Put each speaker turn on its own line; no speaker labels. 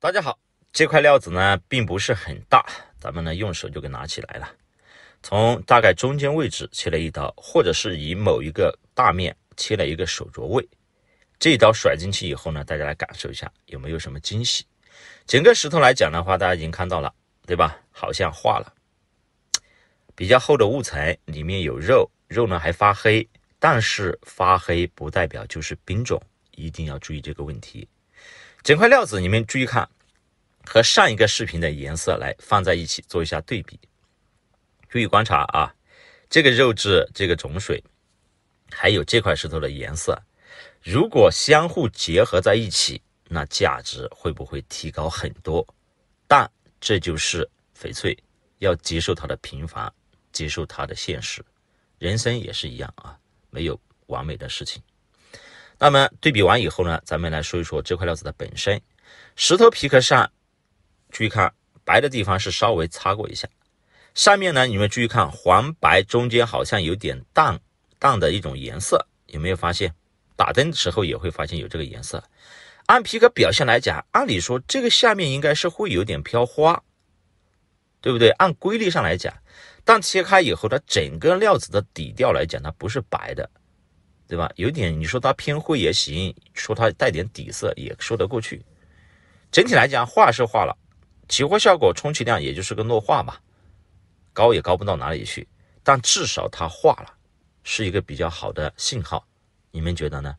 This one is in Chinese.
大家好，这块料子呢并不是很大，咱们呢用手就给拿起来了。从大概中间位置切了一刀，或者是以某一个大面切了一个手镯位。这一刀甩进去以后呢，大家来感受一下有没有什么惊喜。整个石头来讲的话，大家已经看到了，对吧？好像化了，比较厚的雾层里面有肉，肉呢还发黑，但是发黑不代表就是冰种，一定要注意这个问题。整块料子，你们注意看，和上一个视频的颜色来放在一起做一下对比。注意观察啊，这个肉质、这个种水，还有这块石头的颜色，如果相互结合在一起，那价值会不会提高很多？但这就是翡翠，要接受它的平凡，接受它的现实。人生也是一样啊，没有完美的事情。那么对比完以后呢，咱们来说一说这块料子的本身。石头皮壳上，注意看白的地方是稍微擦过一下。上面呢，你们注意看黄白中间好像有点淡淡的一种颜色，有没有发现？打灯的时候也会发现有这个颜色。按皮壳表现来讲，按理说这个下面应该是会有点飘花，对不对？按规律上来讲，但切开以后，它整个料子的底调来讲，它不是白的。对吧？有点你说它偏灰也行，说它带点底色也说得过去。整体来讲，画是画了，起货效果充其量也就是个糯画吧，高也高不到哪里去。但至少它画了，是一个比较好的信号。你们觉得呢？